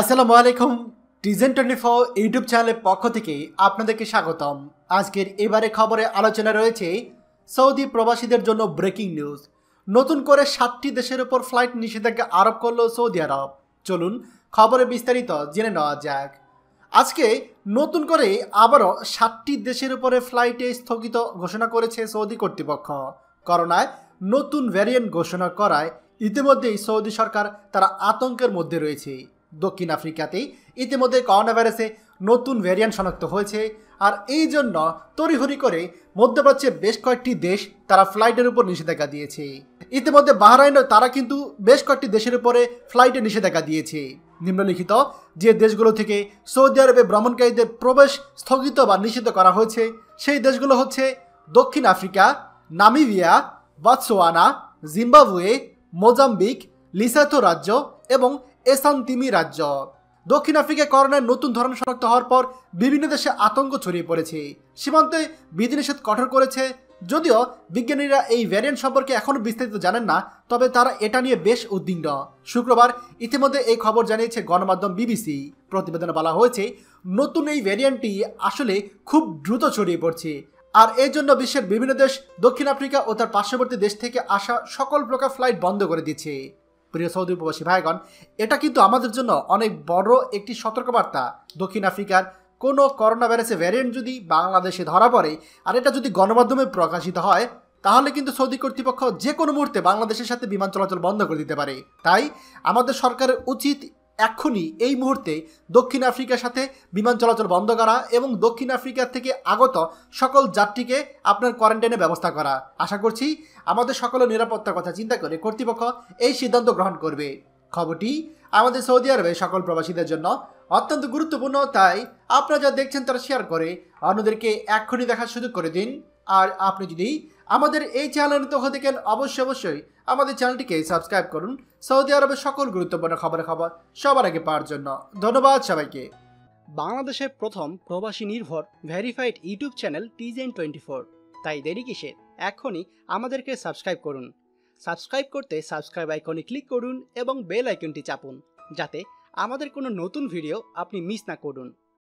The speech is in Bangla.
আসসালামু আলাইকুম টিজেন টোয়েন্টি ফোর ইউটিউব চ্যানেলের পক্ষ থেকে আপনাদেরকে স্বাগতম আজকের এবারে খবরে আলোচনা রয়েছে সৌদি প্রবাসীদের জন্য ব্রেকিং নিউজ নতুন করে সাতটি দেশের উপর ফ্লাইট নিষেধাজ্ঞা আরোপ করল সৌদি আরব চলুন খবরে বিস্তারিত জেনে নেওয়া যাক আজকে নতুন করে আবারও সাতটি দেশের উপরে ফ্লাইটে স্থগিত ঘোষণা করেছে সৌদি কর্তৃপক্ষ করোনায় নতুন ভ্যারিয়েন্ট ঘোষণা করায় ইতিমধ্যেই সৌদি সরকার তারা আতঙ্কের মধ্যে রয়েছে দক্ষিণ আফ্রিকাতেই ইতিমধ্যে করোনা ভাইরাসে নতুন ভ্যারিয়ান্ট শনাক্ত হয়েছে আর এই জন্য তড়িঘড়ি করে মধ্যপ্রাচ্যের বেশ কয়েকটি দেশ তারা ফ্লাইটের উপর নিষেধাজ্ঞা দিয়েছে ইতিমধ্যে বাহরাইনও তারা কিন্তু বেশ কয়েকটি দেশের উপরে ফ্লাইটে নিষেধাজ্ঞা দিয়েছে নিম্নলিখিত যে দেশগুলো থেকে সৌদি আরবে ভ্রমণকারীদের প্রবেশ স্থগিত বা নিষিদ্ধ করা হয়েছে সেই দেশগুলো হচ্ছে দক্ষিণ Africa Namibia Botswana Zimbabwe Mozambique Lesotho রাজ্য এবং এসান তিমি রাজ্য দক্ষিণ আফ্রিকায় করোনায় নতুন ধরনের শনাক্ত হওয়ার পর বিভিন্ন দেশে আতঙ্ক ছড়িয়ে পড়েছে সীমান্তে বিধিনিষেধ কঠোর করেছে যদিও বিজ্ঞানীরা এই ভ্যারিয়েন্ট সম্পর্কে এখনও বিস্তারিত জানেন না তবে তারা এটা নিয়ে বেশ উদ্বিগ্ন শুক্রবার ইতিমধ্যে এই খবর জানিয়েছে গণমাধ্যম বিবিসি প্রতিবেদনে বলা হয়েছে নতুন এই ভ্যারিয়েন্টটি আসলে খুব দ্রুত ছড়িয়ে পড়ছে আর এর জন্য বিশ্বের বিভিন্ন দেশ দক্ষিণ আফ্রিকা ও তার পার্শ্ববর্তী দেশ থেকে আসা সকল প্রকার ফ্লাইট বন্ধ করে দিচ্ছে প্রিয় সৌদি উপবাসী ভাইগণ এটা কিন্তু আমাদের জন্য অনেক বড় একটি সতর্কবার্তা দক্ষিণ আফ্রিকার কোনো করোনা ভাইরাসের ভ্যারিয়েন্ট যদি বাংলাদেশে ধরা পড়ে আর এটা যদি গণমাধ্যমে প্রকাশিত হয় তাহলে কিন্তু সৌদি কর্তৃপক্ষ যে কোনো মুহূর্তে বাংলাদেশের সাথে বিমান চলাচল বন্ধ করে দিতে পারে তাই আমাদের সরকারের উচিত এক্ষুনি এই মুহূর্তে দক্ষিণ আফ্রিকার সাথে বিমান চলাচল বন্ধ করা এবং দক্ষিণ আফ্রিকার থেকে আগত সকল যাত্রীকে আপনার কোয়ারেন্টাইনে ব্যবস্থা করা আশা করছি আমাদের সকলের নিরাপত্তার কথা চিন্তা করে কর্তৃপক্ষ এই সিদ্ধান্ত গ্রহণ করবে খবরটি আমাদের সৌদি আরবের সকল প্রবাসীদের জন্য অত্যন্ত গুরুত্বপূর্ণ তাই আপনারা যা দেখছেন তারা শেয়ার করে অন্যদেরকে এক্ষুনি দেখার সুযোগ করে দিন আর আপনি যদি আমাদের এই চ্যানেল নিতে হতে গেলে অবশ্যই অবশ্যই আমাদের চ্যানেলটিকে সাবস্ক্রাইব করুন সৌদি আরবের সকল গুরুত্বপূর্ণ খবরের খবর সবার আগে পাওয়ার জন্য ধন্যবাদ সবাইকে বাংলাদেশের প্রথম প্রবাসী নির্ভর ভেরিফাইড ইউটিউব চ্যানেল টিজেন টোয়েন্টি ফোর তাই দেরি কিসে এখনই আমাদেরকে সাবস্ক্রাইব করুন সাবস্ক্রাইব করতে সাবস্ক্রাইব আইকনে ক্লিক করুন এবং বেল আইকনটি চাপুন যাতে আমাদের কোনো নতুন ভিডিও আপনি মিস না করুন